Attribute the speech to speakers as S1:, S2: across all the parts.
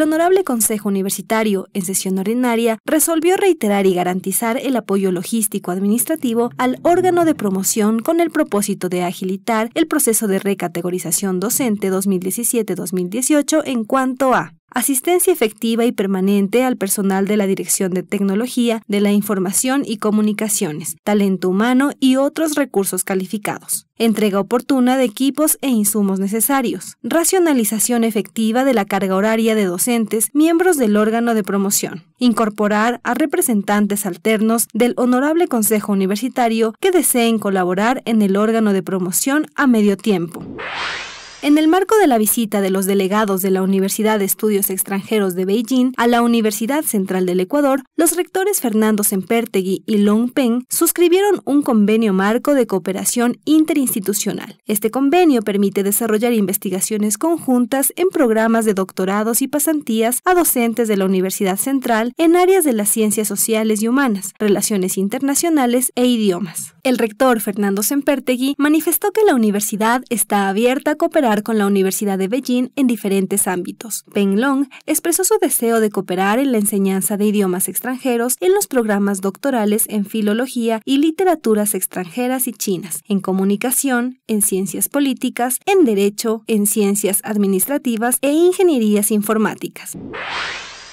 S1: el Honorable Consejo Universitario, en sesión ordinaria, resolvió reiterar y garantizar el apoyo logístico administrativo al órgano de promoción con el propósito de agilitar el proceso de recategorización docente 2017-2018 en cuanto a asistencia efectiva y permanente al personal de la Dirección de Tecnología de la Información y Comunicaciones, talento humano y otros recursos calificados, entrega oportuna de equipos e insumos necesarios, racionalización efectiva de la carga horaria de docentes, miembros del órgano de promoción, incorporar a representantes alternos del Honorable Consejo Universitario que deseen colaborar en el órgano de promoción a medio tiempo. En el marco de la visita de los delegados de la Universidad de Estudios Extranjeros de Beijing a la Universidad Central del Ecuador, los rectores Fernando Sempertegui y Long Peng suscribieron un convenio marco de cooperación interinstitucional. Este convenio permite desarrollar investigaciones conjuntas en programas de doctorados y pasantías a docentes de la Universidad Central en áreas de las ciencias sociales y humanas, relaciones internacionales e idiomas. El rector Fernando Sempertegui manifestó que la universidad está abierta a cooperar con la Universidad de Beijing en diferentes ámbitos. Peng Long expresó su deseo de cooperar en la enseñanza de idiomas extranjeros en los programas doctorales en filología y literaturas extranjeras y chinas, en comunicación, en ciencias políticas, en derecho, en ciencias administrativas e ingenierías informáticas.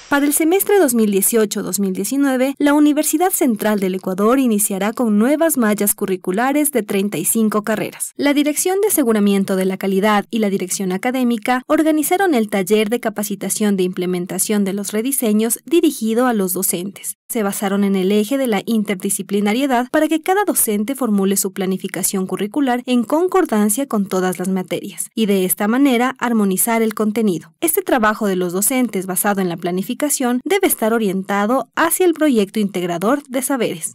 S1: Para el semestre 2018-2019, la Universidad Central del Ecuador iniciará con nuevas mallas curriculares de 35 carreras. La Dirección de Aseguramiento de la Calidad y la Dirección Académica organizaron el taller de capacitación de implementación de los rediseños dirigido a los docentes se basaron en el eje de la interdisciplinariedad para que cada docente formule su planificación curricular en concordancia con todas las materias y de esta manera armonizar el contenido. Este trabajo de los docentes basado en la planificación debe estar orientado hacia el proyecto integrador de saberes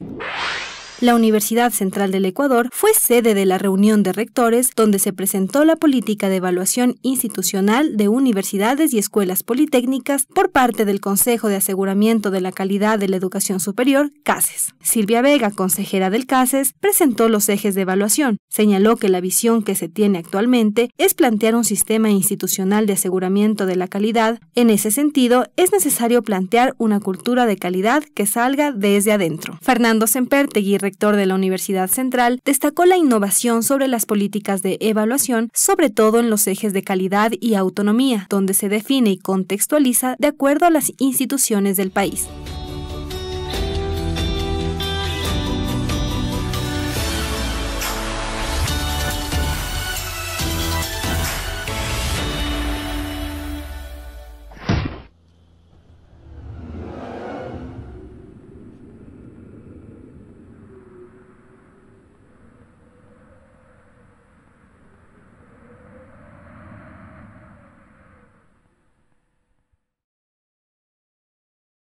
S1: la Universidad Central del Ecuador fue sede de la reunión de rectores donde se presentó la política de evaluación institucional de universidades y escuelas politécnicas por parte del Consejo de Aseguramiento de la Calidad de la Educación Superior, CASES. Silvia Vega, consejera del CASES, presentó los ejes de evaluación. Señaló que la visión que se tiene actualmente es plantear un sistema institucional de aseguramiento de la calidad. En ese sentido, es necesario plantear una cultura de calidad que salga desde adentro. Fernando rector de la Universidad Central, destacó la innovación sobre las políticas de evaluación, sobre todo en los ejes de calidad y autonomía, donde se define y contextualiza de acuerdo a las instituciones del país.